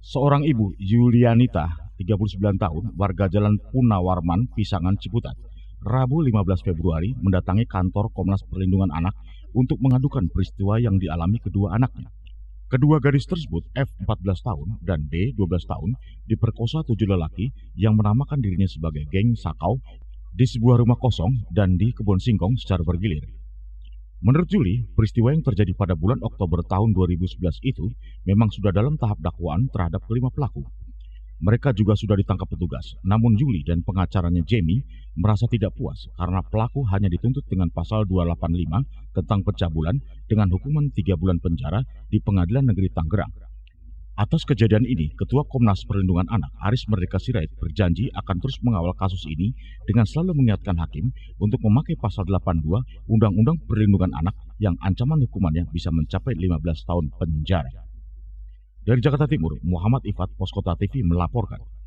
Seorang ibu, Yulianita, 39 tahun, warga Jalan Punawarman, Pisangan, Ciputat, Rabu 15 Februari mendatangi kantor Komnas Perlindungan Anak untuk mengadukan peristiwa yang dialami kedua anaknya. Kedua gadis tersebut, F 14 tahun dan D 12 tahun, diperkosa tujuh lelaki yang menamakan dirinya sebagai geng sakau di sebuah rumah kosong dan di kebun singkong secara bergilir. Menurut Juli, peristiwa yang terjadi pada bulan Oktober tahun 2011 itu memang sudah dalam tahap dakwaan terhadap kelima pelaku. Mereka juga sudah ditangkap petugas, namun Juli dan pengacaranya Jamie merasa tidak puas karena pelaku hanya dituntut dengan pasal 285 tentang pencabulan dengan hukuman tiga bulan penjara di Pengadilan Negeri Tangerang Atas kejadian ini, Ketua Komnas Perlindungan Anak Aris Merdeka Sirait berjanji akan terus mengawal kasus ini dengan selalu mengingatkan hakim untuk memakai pasal 82 Undang-Undang Perlindungan Anak yang ancaman hukumannya bisa mencapai 15 tahun penjara. Dari Jakarta Timur, Muhammad Ifat, Poskota TV melaporkan.